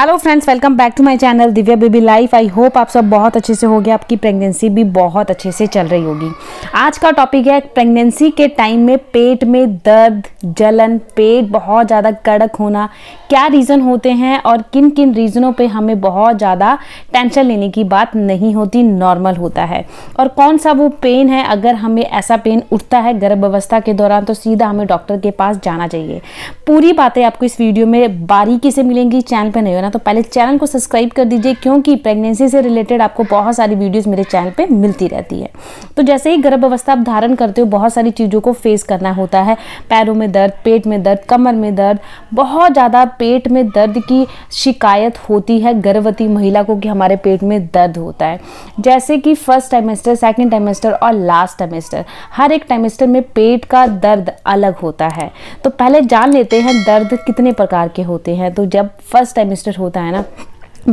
hello friends welcome back to my channel Divya baby life I hope आप सब बहुत अच्छे से हो गया आपकी प्रेगनेंसी भी बहुत अच्छे से चल रही होगी आज का टॉपिक है प्रेगनेंसी के टाइम में पेट में दर्द जलन पेट बहुत ज़्यादा कड़क होना क्या रीज़न होते हैं और किन किन रीज़नों पे हमें बहुत ज़्यादा टेंशन लेने की बात नहीं होती नॉर्मल होता है और कौन सा वो पेन है अगर हमें ऐसा पेन उठता है गर्भावस्था के दौरान तो सीधा हमें डॉक्टर के पास जाना चाहिए पूरी बातें आपको इस वीडियो में बारीकी से मिलेंगी चैनल पर नहीं होना तो पहले चैनल को सब्सक्राइब कर दीजिए क्योंकि प्रेगनेंसी से रिलेटेड आपको बहुत सारी वीडियोस मेरे चैनल पे मिलती रहती है तो जैसे ही गर्भ अवस्था आप धारण करते हो बहुत सारी चीज़ों को फेस करना होता है पैरों में दर्द पेट में दर्द कमर में दर्द बहुत ज़्यादा पेट में दर्द की शिकायत होती है गर्भवती महिला को कि हमारे पेट में दर्द होता है जैसे कि फर्स्ट टाइमेस्टर सेकेंड टाइमेस्टर और लास्ट टाइमेस्टर हर एक टाइमेस्टर में पेट का दर्द अलग होता है तो पहले जान लेते हैं दर्द कितने प्रकार के होते हैं तो जब फर्स्ट टाइमेस्टर होता है ना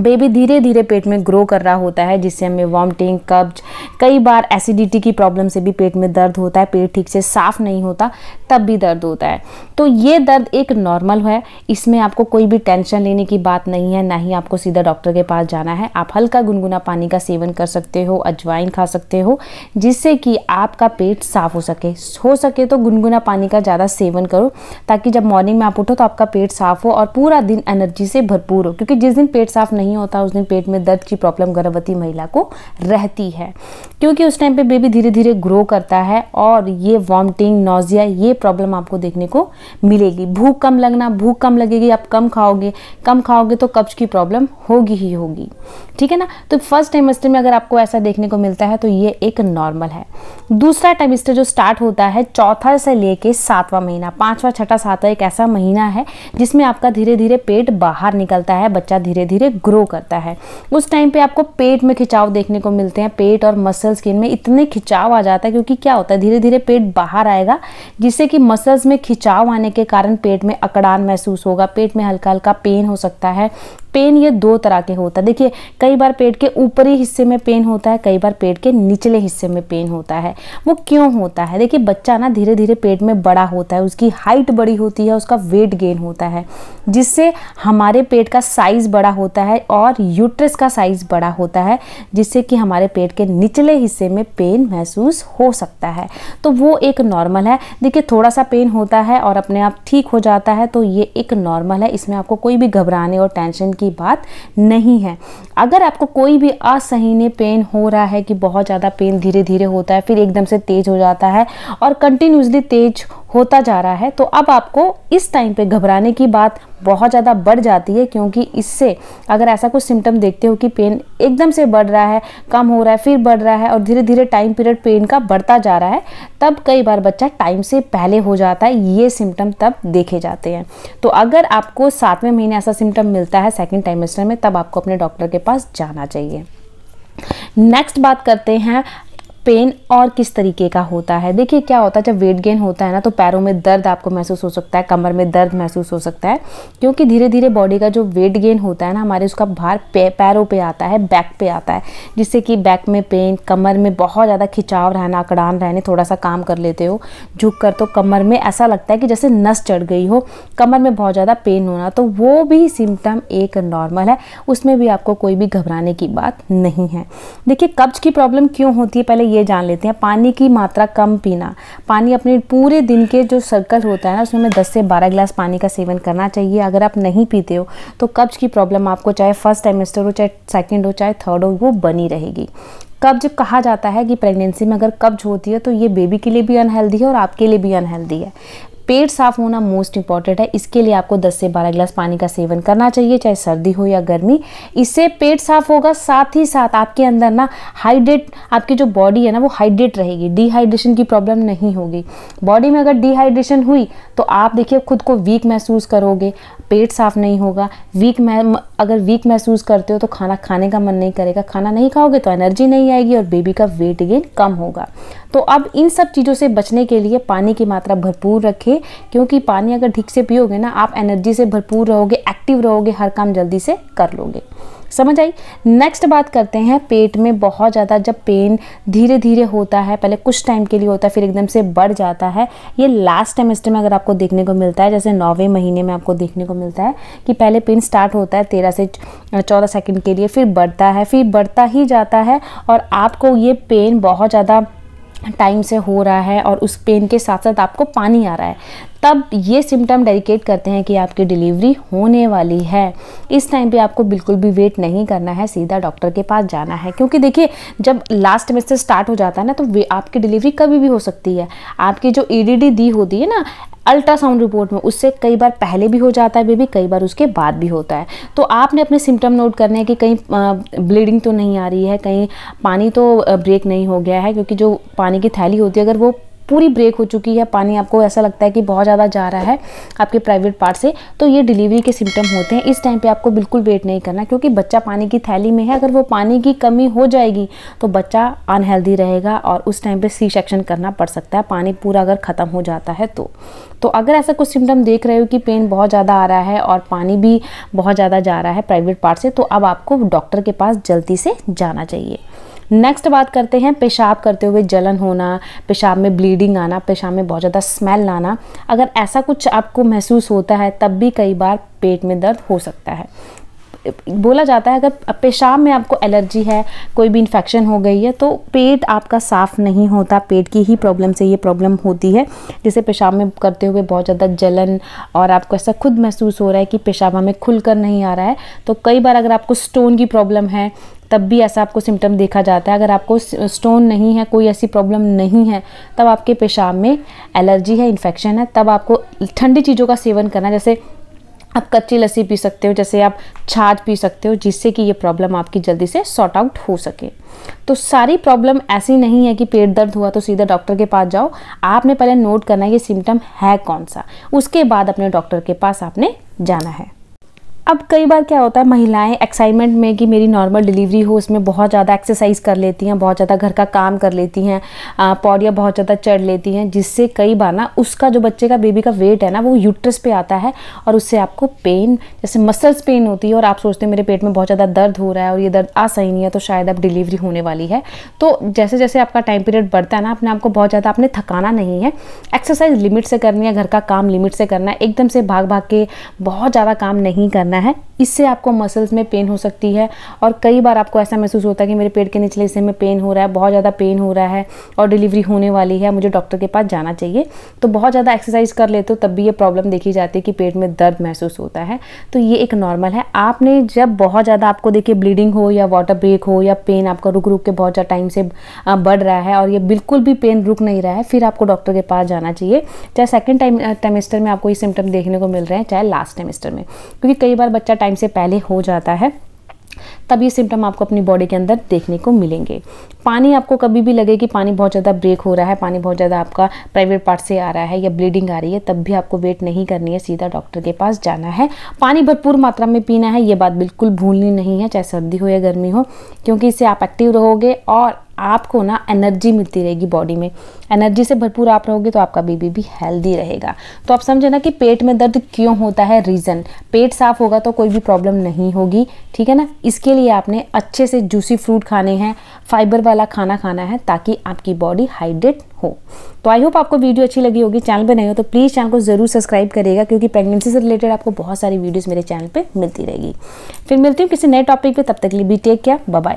बेबी धीरे धीरे पेट में ग्रो कर रहा होता है जिससे हमें वॉमटिंग कब्ज कई बार एसिडिटी की प्रॉब्लम से भी पेट में दर्द होता है पेट ठीक से साफ नहीं होता तब भी दर्द होता है तो ये दर्द एक नॉर्मल है इसमें आपको कोई भी टेंशन लेने की बात नहीं है ना ही आपको सीधा डॉक्टर के पास जाना है आप हल्का गुनगुना पानी का सेवन कर सकते हो अजवाइन खा सकते हो जिससे कि आपका पेट साफ हो सके हो सके तो गुनगुना पानी का ज़्यादा सेवन करो ताकि जब मॉर्निंग में आप उठो तो आपका पेट साफ हो और पूरा दिन एनर्जी से भरपूर हो क्योंकि जिस दिन पेट साफ नहीं होता उस दिन पेट में दर्द की प्रॉब्लम गर्भवती महिला को रहती है क्योंकि उस टाइम पे बेबी धीरे धीरे ग्रो करता है और ये वॉमटिंग नोजिया ये प्रॉब्लम आपको देखने को मिलेगी भूख कम लगना भूख कम लगेगी आप कम खाओगे कम खाओगे तो कब्ज की प्रॉब्लम होगी ही होगी ठीक है ना तो फर्स्ट ट्राइमेस्टर में अगर आपको ऐसा देखने को मिलता है तो ये एक नॉर्मल है दूसरा ट्राइमेस्टर जो स्टार्ट होता है चौथा से लेके सातवां महीना पाँचवा छठा सातवा एक ऐसा महीना है जिसमें आपका धीरे धीरे पेट बाहर निकलता है बच्चा धीरे धीरे ग्रो करता है उस टाइम पे आपको पेट में खिंचाव देखने को मिलते हैं पेट और मसल मसल स्किन में इतने खिंचाव आ जाता है क्योंकि क्या होता है धीरे धीरे पेट बाहर आएगा जिससे कि मसल्स में खिंचाव आने के कारण पेट में अकड़ान महसूस होगा पेट में हल्का हल्का पेन हो सकता है पेन ये दो तरह के होता है देखिए कई बार पेट के ऊपरी हिस्से में पेन होता है कई बार पेट के निचले हिस्से में पेन होता है वो क्यों होता है देखिए बच्चा ना धीरे धीरे पेट में बड़ा होता है उसकी हाइट बड़ी होती है उसका वेट गेन होता है जिससे हमारे पेट का साइज़ बड़ा होता है और यूट्रस का साइज़ बड़ा होता है जिससे कि हमारे पेट के निचले हिस्से में पेन महसूस हो सकता है तो वो एक नॉर्मल है देखिए थोड़ा सा पेन होता है और अपने आप ठीक हो जाता है तो ये एक नॉर्मल है इसमें आपको कोई भी घबराने और टेंशन की बात नहीं है अगर आपको कोई भी असहनीय पेन हो रहा है कि बहुत ज़्यादा पेन धीरे धीरे होता है फिर एकदम से तेज हो जाता है और कंटिन्यूसली तेज होता जा रहा है तो अब आपको इस टाइम पे घबराने की बात बहुत ज़्यादा बढ़ जाती है क्योंकि इससे अगर ऐसा कुछ सिम्टम देखते हो कि पेन एकदम से बढ़ रहा है कम हो रहा है फिर बढ़ रहा है और धीरे धीरे टाइम पीरियड पेन का बढ़ता जा रहा है तब कई बार बच्चा टाइम से पहले हो जाता है ये सिम्टम तब देखे जाते हैं तो अगर आपको सातवें महीने ऐसा सिम्टम मिलता है सेकेंड टाइमेस्टर में तब आपको अपने डॉक्टर के पास जाना चाहिए नेक्स्ट बात करते हैं पेन और किस तरीके का होता है देखिए क्या होता है जब वेट गेन होता है ना तो पैरों में दर्द आपको महसूस हो सकता है कमर में दर्द महसूस हो सकता है क्योंकि धीरे धीरे बॉडी का जो वेट गेन होता है ना हमारे उसका भार पैरों पे आता है बैक पे आता है जिससे कि बैक में पेन कमर में बहुत ज़्यादा खिंचाव रहना अकड़ान रहने थोड़ा सा काम कर लेते हो झुक कर तो कमर में ऐसा लगता है कि जैसे नस चढ़ गई हो कमर में बहुत ज़्यादा पेन होना तो वो भी सिम्टम एक नॉर्मल है उसमें भी आपको कोई भी घबराने की बात नहीं है देखिए कब्ज की प्रॉब्लम क्यों होती है पहले ये ये जान लेते हैं पानी की मात्रा कम पीना पानी अपने पूरे दिन के जो सर्कल होता है ना उसमें दस 10 से 12 गिलास पानी का सेवन करना चाहिए अगर आप नहीं पीते हो तो कब्ज की प्रॉब्लम आपको चाहे फर्स्ट ट्राइमेस्टर हो चाहे सेकेंड हो चाहे थर्ड हो वो बनी रहेगी कब्ज कहा जाता है कि प्रेगनेंसी में अगर कब्ज होती है तो ये बेबी के लिए भी अनहेल्दी है और आपके लिए भी अनहेल्दी है पेट साफ होना मोस्ट इंपॉर्टेंट है इसके लिए आपको 10 से 12 गिलास पानी का सेवन करना चाहिए चाहे सर्दी हो या गर्मी इससे पेट साफ होगा साथ ही साथ आपके अंदर ना हाइड्रेट आपकी जो बॉडी है ना वो हाइड्रेट रहेगी डिहाइड्रेशन की प्रॉब्लम नहीं होगी बॉडी में अगर डिहाइड्रेशन हुई तो आप देखिए खुद को वीक महसूस करोगे पेट साफ नहीं होगा वीक अगर वीक महसूस करते हो तो खाना खाने का मन नहीं करेगा खाना नहीं खाओगे तो एनर्जी नहीं आएगी और बेबी का वेट गेन कम होगा तो अब इन सब चीज़ों से बचने के लिए पानी की मात्रा भरपूर रखें रहोगे क्योंकि पानी अगर ठीक से पियोगे ना आप एनर्जी से भरपूर रहोगे एक्टिव रहोगे हर काम जल्दी से कर लोगे समझ आई नेक्स्ट बात करते हैं पेट में बहुत ज़्यादा जब पेन धीरे धीरे होता है पहले कुछ टाइम के लिए होता है फिर एकदम से बढ़ जाता है ये लास्ट टेमेस्टर में अगर आपको देखने को मिलता है जैसे नौवें महीने में आपको देखने को मिलता है कि पहले पेन स्टार्ट होता है तेरह से चौदह सेकंड के लिए फिर बढ़ता है फिर बढ़ता ही जाता है और आपको ये पेन बहुत ज़्यादा टाइम से हो रहा है और उस पेन के साथ साथ आपको पानी आ रहा है तब ये सिम्टम डेडिकेट करते हैं कि आपकी डिलीवरी होने वाली है इस टाइम पे आपको बिल्कुल भी वेट नहीं करना है सीधा डॉक्टर के पास जाना है क्योंकि देखिए जब लास्ट में से स्टार्ट हो जाता है ना तो आपकी डिलीवरी कभी भी हो सकती है आपकी जो ई e दी होती है ना अल्ट्रासाउंड रिपोर्ट में उससे कई बार पहले भी हो जाता है बेबी कई बार उसके बाद भी होता है तो आपने अपने सिम्टम नोट करने हैं कि कहीं ब्लीडिंग तो नहीं आ रही है कहीं पानी तो ब्रेक नहीं हो गया है क्योंकि जो पानी की थैली होती है अगर वो पूरी ब्रेक हो चुकी है पानी आपको ऐसा लगता है कि बहुत ज़्यादा जा रहा है आपके प्राइवेट पार्ट से तो ये डिलीवरी के सिम्टम होते हैं इस टाइम पर आपको बिल्कुल वेट नहीं करना क्योंकि बच्चा पानी की थैली में है अगर वो पानी की कमी हो जाएगी तो बच्चा अनहेल्दी रहेगा और उस टाइम पर सी सेक्शन करना पड़ सकता है पानी पूरा अगर ख़त्म हो जाता है तो तो अगर ऐसा कुछ सिम्टम देख रहे हो कि पेन बहुत ज़्यादा आ रहा है और पानी भी बहुत ज़्यादा जा रहा है प्राइवेट पार्ट से तो अब आपको डॉक्टर के पास जल्दी से जाना चाहिए नेक्स्ट बात करते हैं पेशाब करते हुए जलन होना पेशाब में ब्लीडिंग आना पेशाब में बहुत ज़्यादा स्मेल आना अगर ऐसा कुछ आपको महसूस होता है तब भी कई बार पेट में दर्द हो सकता है बोला जाता है अगर पेशाब में आपको एलर्जी है कोई भी इन्फेक्शन हो गई है तो पेट आपका साफ़ नहीं होता पेट की ही प्रॉब्लम से ये प्रॉब्लम होती है जिसे पेशाब में करते हुए बहुत ज़्यादा जलन और आपको ऐसा खुद महसूस हो रहा है कि पेशाब हमें खुल कर नहीं आ रहा है तो कई बार अगर आपको स्टोन की प्रॉब्लम है तब भी ऐसा आपको सिम्टम देखा जाता है अगर आपको स्टोन नहीं है कोई ऐसी प्रॉब्लम नहीं है तब आपके पेशाब में एलर्जी है इन्फेक्शन है तब आपको ठंडी चीज़ों का सेवन करना जैसे आप कच्ची लस्सी पी सकते हो जैसे आप छाछ पी सकते हो जिससे कि ये प्रॉब्लम आपकी जल्दी से सॉर्ट आउट हो सके तो सारी प्रॉब्लम ऐसी नहीं है कि पेट दर्द हुआ तो सीधा डॉक्टर के पास जाओ आपने पहले नोट करना है ये सिम्टम है कौन सा उसके बाद अपने डॉक्टर के पास आपने जाना है अब कई बार क्या होता है महिलाएं एक्साइटमेंट में कि मेरी नॉर्मल डिलीवरी हो उसमें बहुत ज़्यादा एक्सरसाइज कर लेती हैं बहुत ज़्यादा घर का काम कर लेती हैं पौड़िया बहुत ज़्यादा चढ़ लेती हैं जिससे कई बार ना उसका जो बच्चे का बेबी का वेट है ना वो यूट्रस पे आता है और उससे आपको पेन जैसे मसल्स पेन होती है और आप सोचते हैं मेरे पेट में बहुत ज़्यादा दर्द हो रहा है और ये दर्द आ सही नहीं है तो शायद अब डिलीवरी होने वाली है तो जैसे जैसे आपका टाइम पीरियड बढ़ता है ना अपने आपको बहुत ज़्यादा आपने थकाना नहीं है एक्सरसाइज लिमिट से करनी है घर का काम लिमिट से करना है एकदम से भाग भाग के बहुत ज़्यादा काम नहीं करना करना है इससे आपको मसल्स में पेन हो सकती है और कई बार आपको ऐसा महसूस होता है कि मेरे पेट के निचले हिस्से में पेन हो रहा है बहुत ज़्यादा पेन हो रहा है और डिलीवरी होने वाली है मुझे डॉक्टर के पास जाना चाहिए तो बहुत ज़्यादा एक्सरसाइज कर लेते हो तब भी ये प्रॉब्लम देखी जाती है कि पेट में दर्द महसूस होता है तो ये एक नॉर्मल है आपने जब बहुत ज़्यादा आपको देखिए ब्लीडिंग हो या वाटर ब्रेक हो या पेन आपका रुक रुक के बहुत ज़्यादा टाइम से बढ़ रहा है और ये बिल्कुल भी पेन रुक नहीं रहा है फिर आपको डॉक्टर के पास जाना चाहिए चाहे सेकेंड टाइम टेमेस्टर में आपको ये सिम्टम देखने को मिल रहे हैं चाहे लास्ट टेमेस्टर में क्योंकि कई बार अगर बच्चा टाइम से पहले हो जाता है तब ये सिम्टम आपको अपनी बॉडी के अंदर देखने को मिलेंगे पानी आपको कभी भी लगे कि पानी बहुत ज़्यादा ब्रेक हो रहा है पानी बहुत ज़्यादा आपका प्राइवेट पार्ट से आ रहा है या ब्लीडिंग आ रही है तब भी आपको वेट नहीं करनी है सीधा डॉक्टर के पास जाना है पानी भरपूर मात्रा में पीना है ये बात बिल्कुल भूलनी नहीं है चाहे सर्दी हो या गर्मी हो क्योंकि इससे आप एक्टिव रहोगे और आपको ना एनर्जी मिलती रहेगी बॉडी में एनर्जी से भरपूर आप रहोगे तो आपका बेबी भी हेल्दी रहेगा तो आप समझे ना कि पेट में दर्द क्यों होता है रीज़न पेट साफ होगा तो कोई भी प्रॉब्लम नहीं होगी ठीक है ना इसके लिए आपने अच्छे से जूसी फ्रूट खाने हैं फाइबर वाला खाना खाना है ताकि आपकी बॉडी हाइड्रेट हो तो आई होप आपको वीडियो अच्छी लगी होगी चैनल पर नहीं हो तो प्लीज़ चैनल को ज़रूर सब्सक्राइब करेगा क्योंकि प्रेगनेंसी से रिलेटेड आपको बहुत सारी वीडियोज़ मेरे चैनल पर मिलती रहेगी फिर मिलती हूँ किसी नए टॉपिक पर तब तक लिए बी टेक क्या बाय